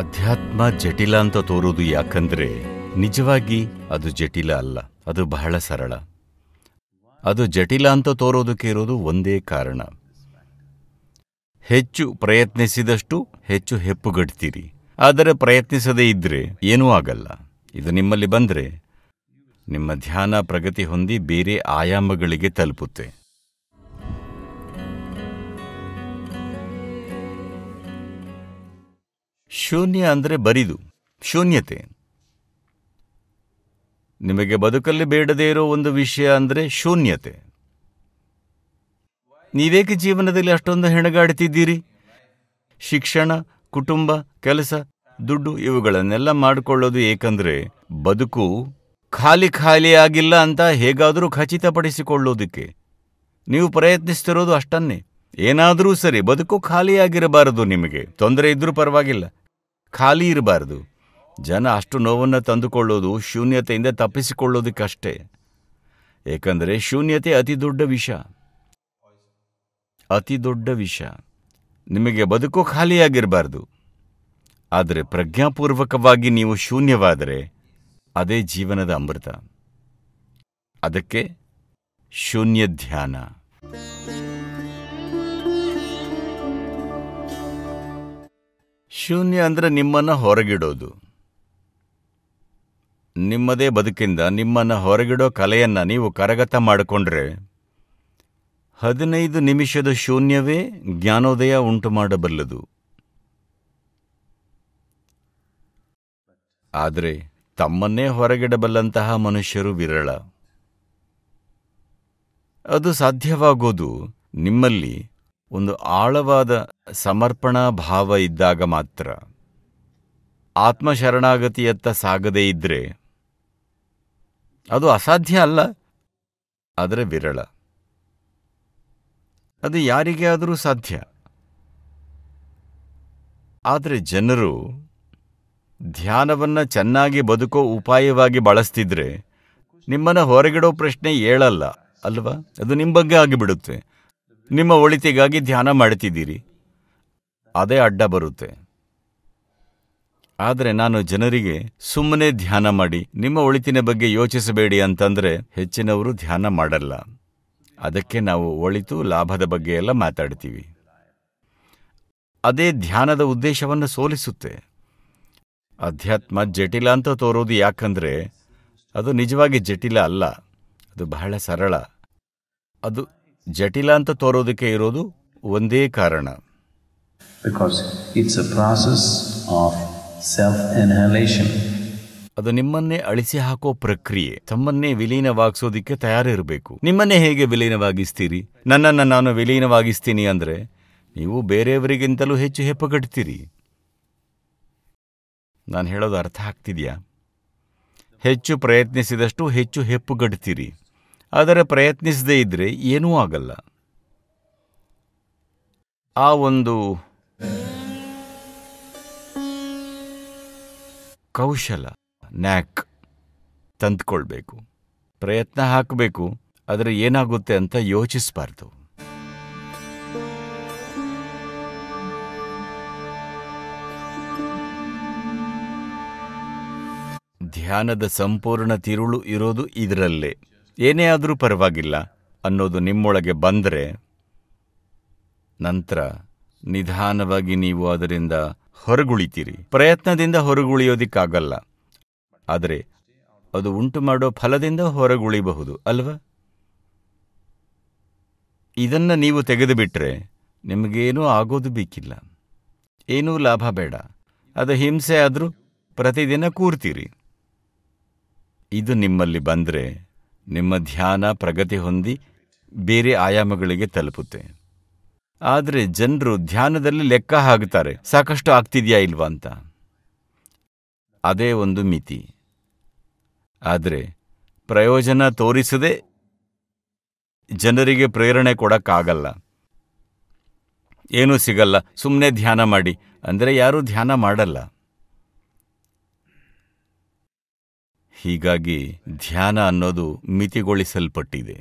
ಅಧ್ಯಾತ್ಮ ಜಟಿಲ ಅಂತ ತೋರೋದು ಯಾಕಂದರೆ ನಿಜವಾಗಿ ಅದು ಜಟಿಲ ಅಲ್ಲ ಅದು ಬಹಳ ಸರಳ ಅದು ಜಟಿಲ ಅಂತ ತೋರೋದಕ್ಕೆ ಇರೋದು ಒಂದೇ ಕಾರಣ ಹೆಚ್ಚು ಪ್ರಯತ್ನಿಸಿದಷ್ಟು ಹೆಚ್ಚು ಹೆಪ್ಪುಗಟ್ತೀರಿ ಆದರೆ ಪ್ರಯತ್ನಿಸದೇ ಇದ್ದರೆ ಏನೂ ಆಗಲ್ಲ ಇದು ನಿಮ್ಮಲ್ಲಿ ಬಂದರೆ ನಿಮ್ಮ ಧ್ಯಾನ ಪ್ರಗತಿ ಹೊಂದಿ ಬೇರೆ ಆಯಾಮಗಳಿಗೆ ತಲುಪುತ್ತೆ ಶೂನ್ಯ ಅಂದರೆ ಬರಿದು ಶೂನ್ಯತೆ ನಿಮಗೆ ಬದುಕಲ್ಲಿ ಬೇಡದೇ ಇರೋ ಒಂದು ವಿಷಯ ಅಂದರೆ ಶೂನ್ಯತೆ ನೀವೇಕೆ ಜೀವನದಲ್ಲಿ ಅಷ್ಟೊಂದು ಹೆಣಗಾಡ್ತಿದ್ದೀರಿ ಶಿಕ್ಷಣ ಕುಟುಂಬ ಕೆಲಸ ದುಡ್ಡು ಇವುಗಳನ್ನೆಲ್ಲ ಮಾಡಿಕೊಳ್ಳೋದು ಏಕೆಂದರೆ ಬದುಕು ಖಾಲಿ ಖಾಲಿಯಾಗಿಲ್ಲ ಅಂತ ಹೇಗಾದರೂ ಖಚಿತಪಡಿಸಿಕೊಳ್ಳೋದಕ್ಕೆ ನೀವು ಪ್ರಯತ್ನಿಸ್ತಿರೋದು ಅಷ್ಟನ್ನೇ ಏನಾದರೂ ಸರಿ ಬದುಕು ಖಾಲಿಯಾಗಿರಬಾರದು ನಿಮಗೆ ತೊಂದರೆ ಇದ್ರೂ ಪರವಾಗಿಲ್ಲ ಖಾಲಿ ಇರಬಾರದು ಜನ ಅಷ್ಟು ನೋವನ್ನು ತಂದುಕೊಳ್ಳೋದು ಶೂನ್ಯತೆಯಿಂದ ತಪ್ಪಿಸಿಕೊಳ್ಳೋದಕ್ಕಷ್ಟೇ ಏಕೆಂದರೆ ಶೂನ್ಯತೆ ಅತಿ ದೊಡ್ಡ ವಿಷ ಅತಿ ದೊಡ್ಡ ವಿಷ ನಿಮಗೆ ಬದುಕು ಖಾಲಿಯಾಗಿರಬಾರದು ಆದರೆ ಪ್ರಜ್ಞಾಪೂರ್ವಕವಾಗಿ ನೀವು ಶೂನ್ಯವಾದರೆ ಅದೇ ಜೀವನದ ಅಮೃತ ಅದಕ್ಕೆ ಶೂನ್ಯ ಧ್ಯಾನ ಶೂನ್ಯ ಅಂದರೆ ನಿಮ್ಮನ್ನು ಹೊರಗಿಡೋದು ನಿಮ್ಮದೇ ಬದುಕಿಂದ ನಿಮ್ಮನ್ನು ಹೊರಗಿಡೋ ಕಲೆಯನ್ನು ನೀವು ಕರಗತ ಮಾಡಿಕೊಂಡ್ರೆ ಹದಿನೈದು ನಿಮಿಷದ ಶೂನ್ಯವೇ ಜ್ಞಾನೋದಯ ಉಂಟು ಮಾಡಬಲ್ಲದು ಆದರೆ ತಮ್ಮನ್ನೇ ಹೊರಗಿಡಬಲ್ಲಂತಹ ಮನುಷ್ಯರು ವಿರಳ ಅದು ಸಾಧ್ಯವಾಗೋದು ನಿಮ್ಮಲ್ಲಿ ಒಂದು ಆಳವಾದ ಸಮರ್ಪಣಾ ಭಾವ ಇದ್ದಾಗ ಮಾತ್ರ ಆತ್ಮ ಸಾಗದೇ ಇದ್ರೆ ಅದು ಅಸಾಧ್ಯ ಅಲ್ಲ ಆದರೆ ವಿರಳ ಅದು ಯಾರಿಗೆ ಆದರೂ ಸಾಧ್ಯ ಆದರೆ ಜನರು ಧ್ಯಾನವನ್ನು ಚೆನ್ನಾಗಿ ಬದುಕೋ ಉಪಾಯವಾಗಿ ಬಳಸ್ತಿದ್ರೆ ನಿಮ್ಮನ್ನು ಹೊರಗಿಡೋ ಪ್ರಶ್ನೆ ಹೇಳಲ್ಲ ಅಲ್ವಾ ಅದು ನಿಮ್ಮ ಬಗ್ಗೆ ಆಗಿಬಿಡುತ್ತೆ ನಿಮ್ಮ ಒಳಿತಿಗಾಗಿ ಧ್ಯಾನ ಮಾಡ್ತಿದ್ದೀರಿ ಅದೇ ಅಡ್ಡ ಬರುತ್ತೆ ಆದರೆ ನಾನು ಜನರಿಗೆ ಸುಮ್ಮನೆ ಧ್ಯಾನ ಮಾಡಿ ನಿಮ್ಮ ಒಳಿತಿನ ಬಗ್ಗೆ ಯೋಚಿಸಬೇಡಿ ಅಂತಂದರೆ ಹೆಚ್ಚಿನವರು ಧ್ಯಾನ ಮಾಡಲ್ಲ ಅದಕ್ಕೆ ನಾವು ಒಳಿತು ಲಾಭದ ಬಗ್ಗೆ ಎಲ್ಲ ಮಾತಾಡ್ತೀವಿ ಅದೇ ಧ್ಯಾನದ ಉದ್ದೇಶವನ್ನು ಸೋಲಿಸುತ್ತೆ ಅಧ್ಯಾತ್ಮ ಜಟಿಲ ಅಂತ ತೋರೋದು ಯಾಕಂದರೆ ಅದು ನಿಜವಾಗಿ ಜಟಿಲ ಅಲ್ಲ ಅದು ಬಹಳ ಸರಳ ಅದು ಜಟಿಲ ಅಂತ ತೋರೋದಕ್ಕೆ ಇರೋದು ಒಂದೇ ಕಾರಣ because it's a process of self annihilation ಅದು ನಿಮ್ಮನ್ನೇ ಅಳಿಸಿ ಹಾಕೋ ಪ್ರಕ್ರಿಯೆ ತಮ್ಮನ್ನೇ ವಿಲೀನವಾಗಿಸೋದಿಕ್ಕೆ ತಯಾರಿರಬೇಕು ನಿಮ್ಮನ್ನೇ ಹೇಗೆ ವಿಲೀನವಾಗಿಸ್ತೀರಿ ನನ್ನನ್ನು ನಾನು ವಿಲೀನವಾಗಿಸ್ತೀನಿ ಅಂದರೆ ನೀವು ಬೇರೆಯವರಿಗಿಂತಲೂ ಹೆಚ್ಚು ಹೆಪ್ಪಗಟ್ತೀರಿ ನಾನು ಹೇಳೋದು ಅರ್ಥ ಆಗ್ತಿದೆಯಾ ಹೆಚ್ಚು ಪ್ರಯತ್ನಿಸಿದಷ್ಟು ಹೆಚ್ಚು ಹೆಪ್ಪುಗಟ್ತೀರಿ ಆದರೆ ಪ್ರಯತ್ನಿಸದೇ ಇದ್ರೆ ಏನೂ ಆಗಲ್ಲ ಆ ಒಂದು ಕೌಶಲ ನ್ಯಾಕ್ ತಂದುಕೊಳ್ಬೇಕು ಪ್ರಯತ್ನ ಹಾಕಬೇಕು ಆದರೆ ಏನಾಗುತ್ತೆ ಅಂತ ಯೋಚಿಸಬಾರ್ದು ಧ್ಯಾನದ ಸಂಪೂರ್ಣ ತಿರುಳು ಇರೋದು ಇದರಲ್ಲೇ ಏನೇ ಆದರೂ ಪರವಾಗಿಲ್ಲ ಅನ್ನೋದು ನಿಮ್ಮೊಳಗೆ ಬಂದರೆ ನಂತರ ನಿಧಾನವಾಗಿ ನೀವು ಅದರಿಂದ ಹೊರಗುಳಿತೀರಿ ಪ್ರಯತ್ನದಿಂದ ಹೊರಗುಳಿಯೋದಿಕ್ಕಾಗಲ್ಲ ಆದರೆ ಅದು ಉಂಟು ಮಾಡೋ ಫಲದಿಂದ ಹೊರಗುಳಿಬಹುದು ಅಲ್ವಾ ಇದನ್ನು ನೀವು ತೆಗೆದುಬಿಟ್ರೆ ನಿಮಗೇನೂ ಆಗೋದು ಬೇಕಿಲ್ಲ ಏನೂ ಲಾಭ ಬೇಡ ಅದು ಹಿಂಸೆ ಆದರೂ ಪ್ರತಿದಿನ ಕೂರ್ತೀರಿ ಇದು ನಿಮ್ಮಲ್ಲಿ ಬಂದರೆ ನಿಮ್ಮ ಧ್ಯಾನ ಪ್ರಗತಿ ಹೊಂದಿ ಬೇರೆ ಆಯಾಮಗಳಿಗೆ ತಲುಪುತ್ತೆ ಆದರೆ ಜನರು ಧ್ಯಾನದಲ್ಲಿ ಲೆಕ್ಕ ಹಾಕ್ತಾರೆ ಸಾಕಷ್ಟು ಆಗ್ತಿದೆಯಾ ಇಲ್ವಾ ಅಂತ ಅದೇ ಒಂದು ಮಿತಿ ಆದರೆ ಪ್ರಯೋಜನ ತೋರಿಸದೆ ಜನರಿಗೆ ಪ್ರೇರಣೆ ಕೊಡೋಕ್ಕಾಗಲ್ಲ ಏನೂ ಸಿಗಲ್ಲ ಸುಮ್ಮನೆ ಧ್ಯಾನ ಮಾಡಿ ಅಂದರೆ ಯಾರೂ ಧ್ಯಾನ ಮಾಡಲ್ಲ ಹೀಗಾಗಿ ಧ್ಯಾನ ಅನ್ನೋದು ಮಿತಿಗೊಳಿಸಲ್ಪಟ್ಟಿದೆ